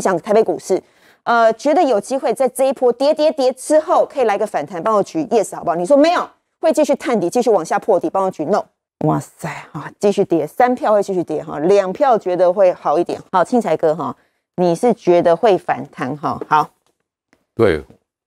讲台北股市，呃，觉得有机会在这一波跌跌跌之后，可以来个反弹，帮我举 yes 好不好？你说没有，会继续探底，继续往下破底，帮我举 no。哇塞，哈，继续跌，三票会继续跌哈，两票觉得会好一点。好，庆才哥哈，你是觉得会反弹哈？好，对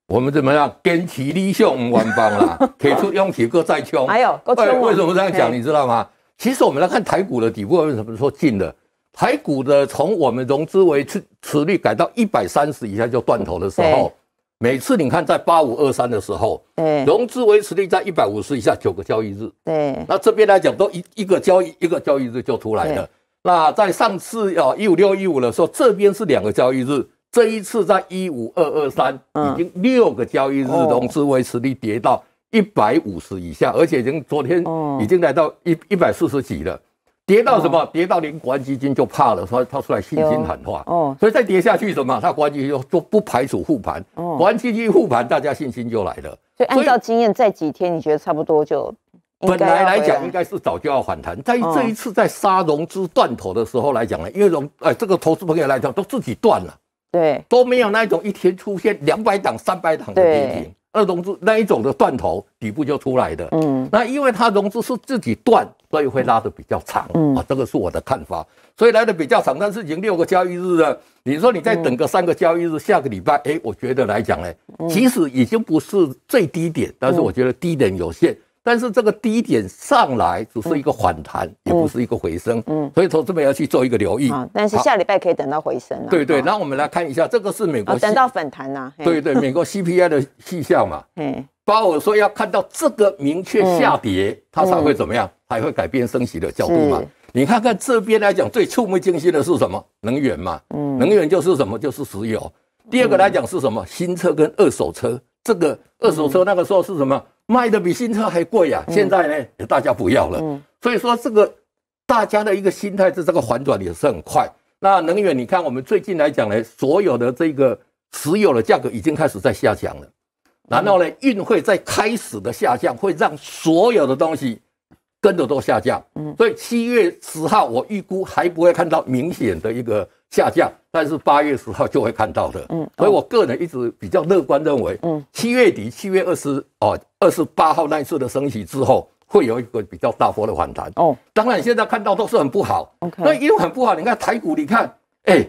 我们怎么样？坚持理想，我完官方啦，提 出用铁哥再冲，还有，为什么这样讲？你知道吗？其实我们来看台股的底部为什么说近的？台股的从我们融资维持持率改到一百三十以下就断头的时候，每次你看在八五二三的时候，融资维持率在一百五十以下九个交易日，对，那这边来讲都一一个交易一个交易日就出来了。那在上次啊一五六一五的时候，这边是两个交易日，这一次在一五二二三已经六个交易日融资维持率跌到一百五十以下，而且已经昨天已经来到一一百四十几了。跌到什么？跌到连国安基金就怕了，他他出来信心喊话。哦，所以再跌下去什么？他国金就就不排除复盘。哦，国安基金复盘，大家信心就来了。所以按照经验，再几天你觉得差不多就？本来来讲应该是早就要反弹，在这一次在杀融资断头的时候来讲呢，因为融哎这个投资朋友来讲都自己断了。对，都没有那种一天出现两百档、三百档的跌停。二融资那一种的断头底部就出来的，嗯，那因为它融资是自己断，所以会拉的比较长，嗯啊，这个是我的看法，所以来的比较长，但是已经六个交易日了，你说你再等个三个交易日，下个礼拜，哎，我觉得来讲，哎，其实已经不是最低点，但是我觉得低点有限。但是这个低点上来只是一个反弹，也不是一个回升，嗯，所以投资们要去做一个留意。但是下礼拜可以等到回升。对对，那我们来看一下，这个是美国等到反弹啊。对对，美国 CPI 的气象嘛，嗯，包括说要看到这个明确下跌，它才会怎么样，才会改变升息的角度嘛。你看看这边来讲，最触目惊心的是什么？能源嘛，嗯，能源就是什么，就是石油。第二个来讲是什么？新车跟二手车，这个二手车那个时候是什么？卖的比新车还贵呀！现在呢，大家不要了，所以说这个大家的一个心态，是这个反转也是很快。那能源，你看我们最近来讲呢，所有的这个石油的价格已经开始在下降了，然后呢，运费在开始的下降，会让所有的东西跟着都下降。嗯，所以七月十号，我预估还不会看到明显的一个。下降，但是八月十号就会看到的。嗯，所以我个人一直比较乐观，认为，嗯，七月底、七月二十哦、二十八号那一次的升息之后，会有一个比较大幅的反弹。哦，当然现在看到都是很不好。那因为很不好，你看台股，你看，哎，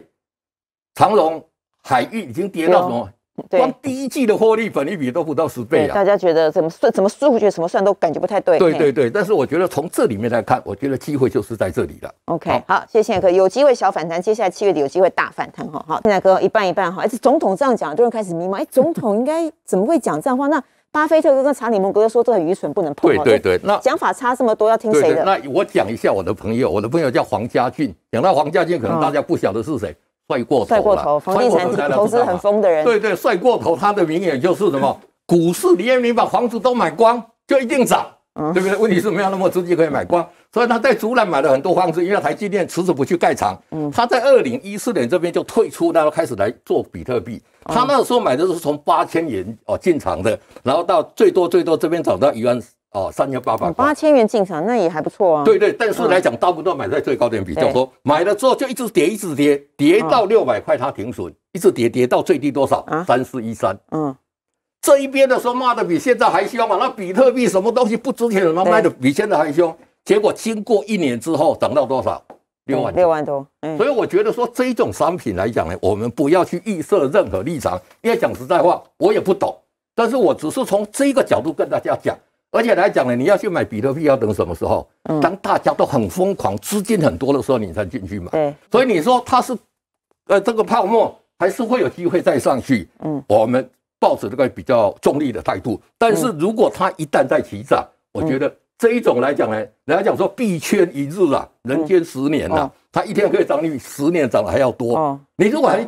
长荣、海运已经跌到什么？光第一季的获利，本利比都不到十倍啊！大家觉得怎么算，怎么数，觉得怎么算都感觉不太对。对对对，但是我觉得从这里面来看，我觉得机会就是在这里了。OK，好，谢谢现哥，有机会小反弹，接下来七月底有机会大反弹哈。好，现在哥一半一半哈。而且总统这样讲，多人开始迷茫，哎，总统应该怎么会讲这样话？那 巴菲特哥跟查理芒格说这很愚蠢，不能碰。对对对，那讲法差这么多，要听谁的？那我讲一下我的朋友，我的朋友叫黄家俊。讲到黄家俊，可能大家不晓得是谁。帅过头，房地产投资很疯的人，对对，帅过头。他的名言就是什么？股市，你以为你把房子都买光就一定涨，对不对？问题是没有那么资金可以买光，所以他在竹南买了很多房子，因为台积电迟迟不去盖厂。他在二零一四年这边就退出，然后开始来做比特币。他那个时候买的是从八千元哦进场的，然后到最多最多这边涨到一万。哦，三千八百八千元进场，那也还不错啊。对对，但是来讲，大部分买在最高点比较多。买了之后就一直跌，一直跌，跌到六百块它停损，一直跌跌到最低多少？三四一三。嗯，这一边的时候骂的比现在还凶嘛？那比特币什么东西不值钱，怎卖的比现在还凶？结果经过一年之后涨到多少？六万六万多。嗯，所以我觉得说这种商品来讲呢，我们不要去预设任何立场，因为讲实在话，我也不懂。但是我只是从这个角度跟大家讲。而且来讲呢，你要去买比特币要等什么时候？当大家都很疯狂、资金很多的时候，你才进去买。所以你说它是，呃，这个泡沫还是会有机会再上去。嗯，我们抱着这个比较中立的态度。但是如果它一旦再起涨，我觉得这一种来讲呢，人家讲说币圈一日啊，人间十年呐，它一天可以涨你十年涨的还要多。你如果还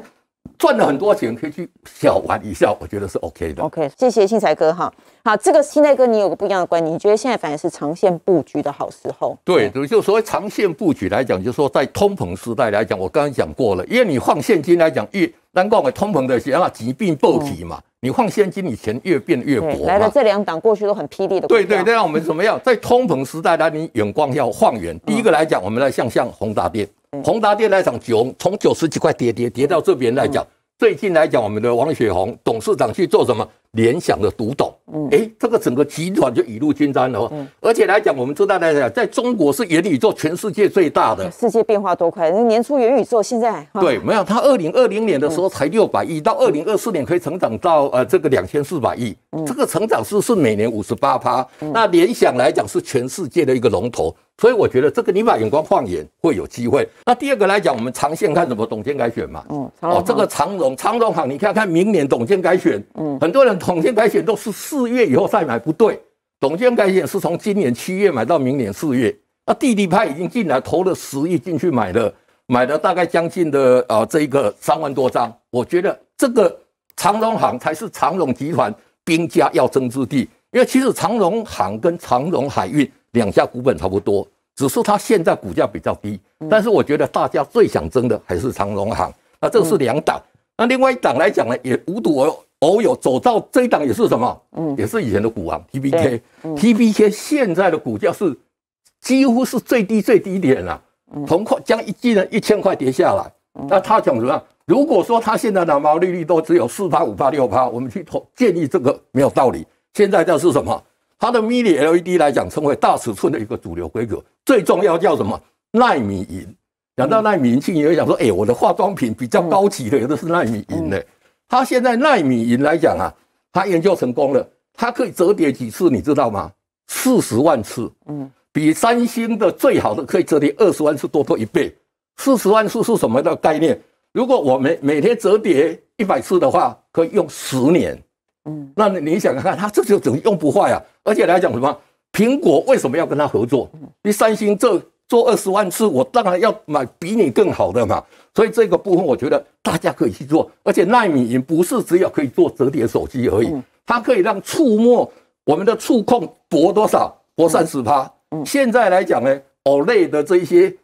赚了很多钱，可以去小玩一下，我觉得是 OK 的。OK，谢谢信才哥哈。好，这个信才哥你有个不一样的观点，你觉得现在反而是长线布局的好时候？对，就所谓长线布局来讲，就是说在通膨时代来讲，我刚刚讲过了，因为你放现金来讲，越难怪通膨的叫什疾病暴体嘛，你放现金，你钱越变越薄。来了这两档过去都很霹雳的。对对对，我们怎么样在通膨时代来你眼光要放远。第一个来讲，我们来向向宏大辩。宏达电来讲，九从九十几块跌跌跌到这边来讲，最近来讲，我们的王雪红董事长去做什么？联想的独董，哎，这个整个集团就雨露均沾了哦。而且来讲，我们知道来讲，在中国是元宇宙全世界最大的。世界变化多快，年初元宇宙现在对，没有，它二零二零年的时候才六百亿，到二零二四年可以成长到呃这个两千四百亿，这个成长是是每年五十八趴？那联想来讲是全世界的一个龙头，所以我觉得这个你把眼光放眼会有机会。那第二个来讲，我们长线看什么？董监改选嘛，哦，这个长荣，长荣行，你看看明年董监改选，嗯，很多人。统建改选都是四月以后再买，不对。董建改选是从今年七月买到明年四月。那弟弟派已经进来投了十亿进去买了，买了大概将近的啊，这一个三万多张。我觉得这个长荣行才是长荣集团兵家要争之地，因为其实长荣行跟长荣海运两家股本差不多，只是它现在股价比较低。但是我觉得大家最想争的还是长荣行。那这是两档，那另外一档来讲呢，也无独有偶有走到这一档也是什么？嗯，也是以前的股王 T B K。t B K 现在的股价是几乎是最低最低点了，从快将一亿的一千块跌下来。那他讲什么？如果说他现在的毛利率都只有四八五八六八，我们去投建议这个没有道理。现在这是什么？它的 Mini L E D 来讲称为大尺寸的一个主流规格，最重要叫什么？纳米银。讲到纳米银，有些人想说，哎，我的化妆品比较高级的，有的是纳米银的。他现在纳米银来讲啊，他研究成功了，他可以折叠几次，你知道吗？四十万次，嗯，比三星的最好的可以折叠二十万次多多一倍。四十万次是什么的概念？如果我每每天折叠一百次的话，可以用十年，嗯，那你想看他这就怎么用不坏啊？而且来讲什么，苹果为什么要跟他合作？比三星这。做二十万次，我当然要买比你更好的嘛。所以这个部分，我觉得大家可以去做。而且，纳米银不是只有可以做折叠手机而已，它可以让触摸我们的触控薄多少，薄三十趴。现在来讲呢，Olay 的这些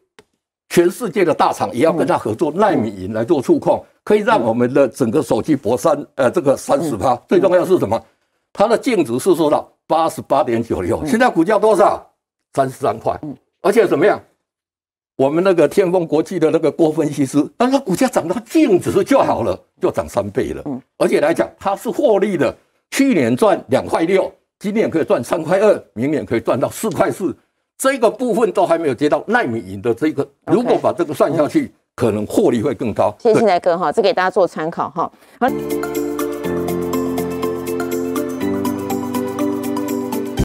全世界的大厂也要跟它合作，纳米银来做触控，可以让我们的整个手机薄三呃这个三十趴。最重要是什么？它的净值是多到八十八点九六。现在股价多少？三十三块。而且怎么样？我们那个天风国际的那个郭分析师，他股价涨到净值就好了，就涨三倍了。而且来讲，它是获利的，去年赚两块六，今年可以赚三块二，明年可以赚到四块四。这个部分都还没有接到奈米银的这个，如果把这个算下去，可能获利会更高。谢谢来哥哈，这给大家做参考哈。好。